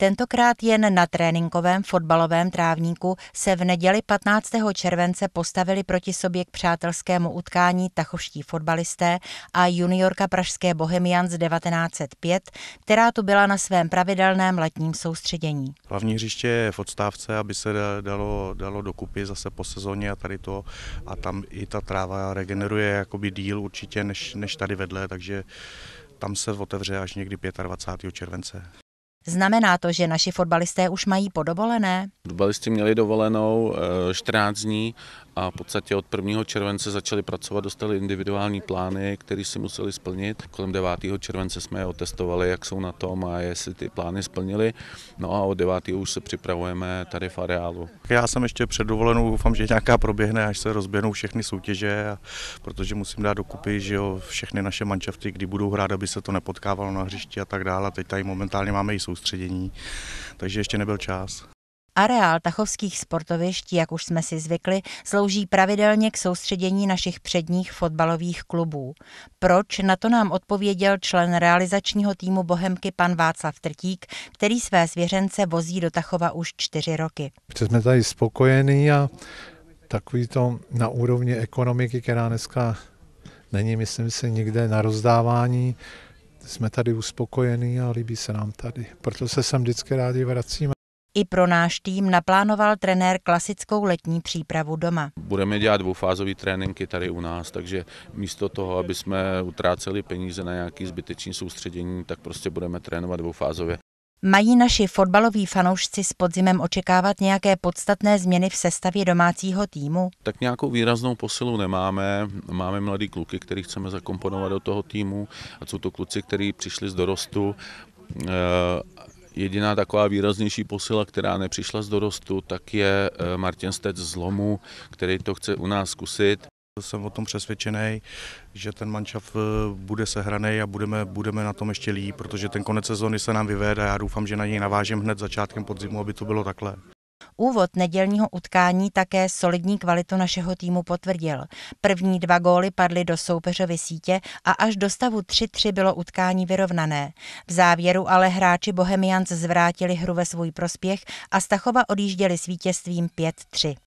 Tentokrát jen na tréninkovém fotbalovém trávníku se v neděli 15. července postavili proti sobě k přátelskému utkání tachovští fotbalisté a juniorka pražské Bohemians 1905, která tu byla na svém pravidelném letním soustředění. Hlavní hřiště je v odstávce, aby se dalo, dalo dokupy zase po sezóně a tady to. A tam i ta tráva regeneruje jakoby díl určitě než, než tady vedle, takže tam se otevře až někdy 25. července. Znamená to, že naši fotbalisté už mají podovolené? Fotbalisti měli dovolenou 14 eh, dní a v podstatě od 1. července začali pracovat, dostali individuální plány, které si museli splnit. Kolem 9. července jsme je otestovali, jak jsou na tom a jestli ty plány splnili. No a od 9. už se připravujeme tady v areálu. Já jsem ještě před dovolenou, doufám, že nějaká proběhne, až se rozběhnou všechny soutěže, protože musím dát dokupy, že jo, všechny naše mančafty, kdy budou hrát, aby se to nepotkávalo na hřišti a tak dále. Teď tady momentálně máme i soustředění, takže ještě nebyl čas. Areál tachovských sportovišť, jak už jsme si zvykli, slouží pravidelně k soustředění našich předních fotbalových klubů. Proč? Na to nám odpověděl člen realizačního týmu Bohemky pan Václav Trtík, který své svěřence vozí do Tachova už čtyři roky. Protože jsme tady spokojení a takový to na úrovni ekonomiky, která dneska není, myslím si, nikde na rozdávání, jsme tady uspokojení a líbí se nám tady. Proto se sem vždycky rádi vracíme. I pro náš tým naplánoval trenér klasickou letní přípravu doma. Budeme dělat dvoufázový tréninky tady u nás, takže místo toho, aby jsme utráceli peníze na nějaké zbytečné soustředění, tak prostě budeme trénovat dvoufázově. Mají naši fotbaloví fanoušci s podzimem očekávat nějaké podstatné změny v sestavě domácího týmu? Tak nějakou výraznou posilu nemáme. Máme mladý kluky, který chceme zakomponovat do toho týmu. A jsou to kluci, kteří přišli z dorostu eh, Jediná taková výraznější posila, která nepřišla z dorostu, tak je eh, Martin Stec z Lomu, který to chce u nás zkusit. Jsem o tom přesvědčený, že ten manšaft eh, bude sehraný a budeme, budeme na tom ještě líp, protože ten konec sezóny se nám vyvede a já doufám, že na něj navážem hned začátkem podzimu, aby to bylo takhle. Úvod nedělního utkání také solidní kvalitu našeho týmu potvrdil. První dva góly padly do soupeřovy sítě a až do stavu 3-3 bylo utkání vyrovnané. V závěru ale hráči Bohemians zvrátili hru ve svůj prospěch a Stachova odjížděli s vítězstvím 5-3.